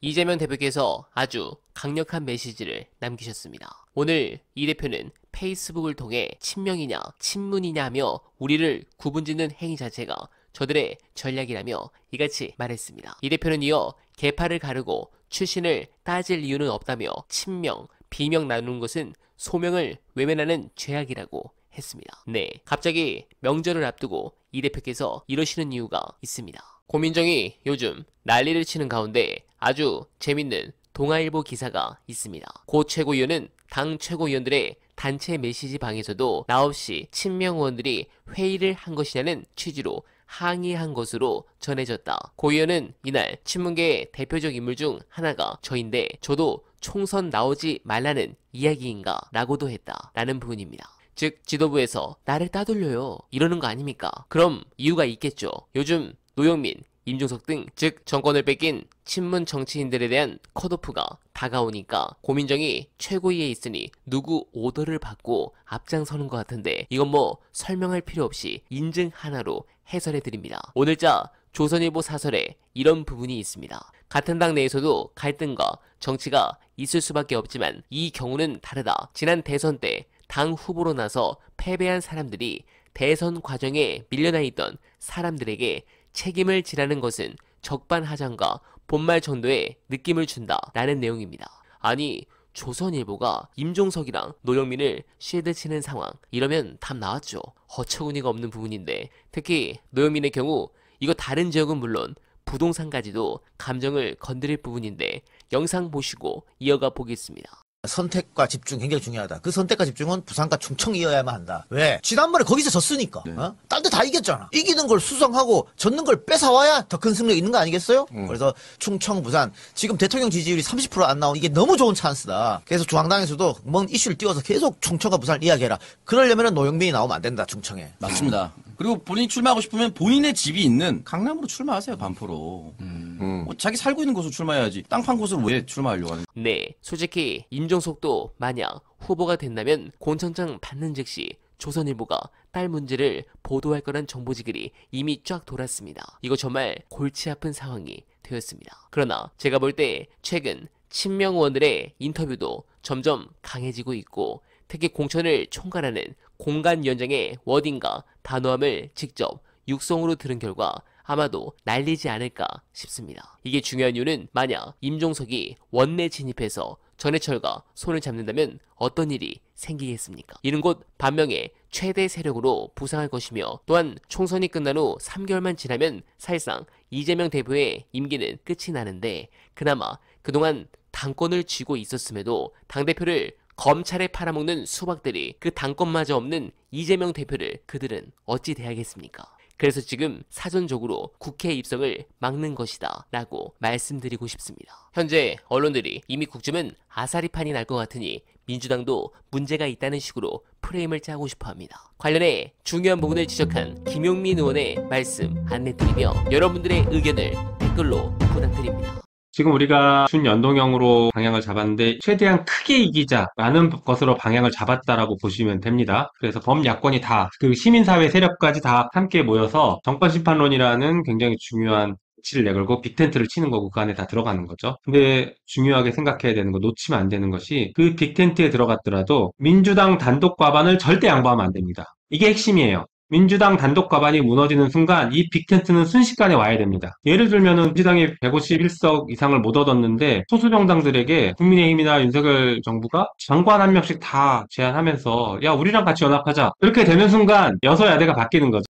이재명 대표께서 아주 강력한 메시지를 남기셨습니다. 오늘 이 대표는 페이스북을 통해 친명이냐 친문이냐 하며 우리를 구분짓는 행위 자체가 저들의 전략이라며 이같이 말했습니다. 이 대표는 이어 개파를 가르고 출신을 따질 이유는 없다며 친명, 비명 나누는 것은 소명을 외면하는 죄악이라고 했습니다. 네, 갑자기 명절을 앞두고 이 대표께서 이러시는 이유가 있습니다. 고민정이 요즘 난리를 치는 가운데 아주 재밌는 동아일보 기사가 있습니다. 고 최고위원은 당 최고위원들의 단체 메시지 방에서도 나없이 친명 의원들이 회의를 한 것이냐는 취지로 항의한 것으로 전해졌다. 고 의원은 이날 친문계의 대표적 인물 중 하나가 저인데 저도 총선 나오지 말라는 이야기인가 라고도 했다. 라는 부분입니다. 즉 지도부에서 나를 따돌려요 이러는 거 아닙니까? 그럼 이유가 있겠죠. 요즘 노영민, 임종석 등 즉 정권을 뺏긴 친문 정치인들에 대한 컷오프가 다가오니까 고민정이 최고위에 있으니 누구 오더를 받고 앞장서는 것 같은데 이건 뭐 설명할 필요 없이 인증 하나로 해설해 드립니다. 오늘자 조선일보 사설에 이런 부분이 있습니다. 같은 당 내에서도 갈등과 정치가 있을 수밖에 없지만 이 경우는 다르다. 지난 대선 때 당 후보로 나서 패배한 사람들이 대선 과정에 밀려나 있던 사람들에게 책임을 지라는 것은 적반하장과 본말 정도의 느낌을 준다라는 내용입니다. 아니 조선일보가 임종석이랑 노영민을 쉴드 치는 상황 이러면 답 나왔죠. 허처구니가 없는 부분인데 특히 노영민의 경우 이거 다른 지역은 물론 부동산까지도 감정을 건드릴 부분인데 영상 보시고 이어가 보겠습니다. 선택과 집중 굉장히 중요하다. 그 선택과 집중은 부산과 충청이어야만 한다. 왜? 지난번에 거기서 졌으니까. 네. 어? 딴데 다 이겼잖아. 이기는 걸 수성하고 졌는 걸 뺏어와야 더 큰 승리가 있는 거 아니겠어요? 음. 그래서 충청, 부산 지금 대통령 지지율이 30%안 나온 이게 너무 좋은 찬스다. 그래서 중앙당에서도 뭔 이슈를 띄워서 계속 충청과 부산 이야기해라. 그러려면 노영민이 나오면 안 된다. 충청에. 맞습니다. 그리고 본인이 출마하고 싶으면 본인의 집이 있는 강남으로 출마하세요. 반포로. 음. 음. 어, 자기 살고 있는 곳으로 출마해야지 땅 판 곳으로 왜 출마하려고 하는 네, 솔직히 임종석도 만약 후보가 된다면 공천장 받는 즉시 조선일보가 딸 문제를 보도할 거란 정보지글이 이미 쫙 돌았습니다. 이거 정말 골치 아픈 상황이 되었습니다. 그러나 제가 볼 때 최근 친명 의원들의 인터뷰도 점점 강해지고 있고 특히 공천을 총괄하는 공간 위장의 워딩과 단호함을 직접 육성으로 들은 결과 아마도 날리지 않을까 싶습니다. 이게 중요한 이유는 만약 임종석이 원내 진입해서 전해철과 손을 잡는다면 어떤 일이 생기겠습니까? 이는 곧 반명의 최대 세력으로 부상할 것이며 또한 총선이 끝난 후 3개월만 지나면 사실상 이재명 대표의 임기는 끝이 나는데 그나마 그동안 당권을 쥐고 있었음에도 당대표를 검찰에 팔아먹는 수박들이 그 당권마저 없는 이재명 대표를 그들은 어찌 대하겠습니까? 그래서 지금 사전적으로 국회 입성을 막는 것이다 라고 말씀드리고 싶습니다. 현재 언론들이 이미 국주는 아사리판이 날 것 같으니 민주당도 문제가 있다는 식으로 프레임을 짜고 싶어 합니다. 관련해 중요한 부분을 지적한 김용민 의원의 말씀 안내드리며 여러분들의 의견을 댓글로 부탁드립니다. 지금 우리가 준연동형으로 방향을 잡았는데 최대한 크게 이기자라는 것으로 방향을 잡았다라고 보시면 됩니다. 그래서 범야권이 다 그 시민사회 세력까지 다 함께 모여서 정권심판론이라는 굉장히 중요한 치를 내걸고 빅텐트를 치는 거고 그 안에 다 들어가는 거죠. 근데 중요하게 생각해야 되는 거 놓치면 안 되는 것이 그 빅텐트에 들어갔더라도 민주당 단독 과반을 절대 양보하면 안 됩니다. 이게 핵심이에요. 민주당 단독 과반이 무너지는 순간 이 빅텐트는 순식간에 와야 됩니다. 예를 들면은 민주당이 151석 이상을 못 얻었는데 소수 정당들에게 국민의힘이나 윤석열 정부가 장관 한 명씩 다 제안하면서 야 우리랑 같이 연합하자 이렇게 되는 순간 여서야대가 바뀌는 거죠.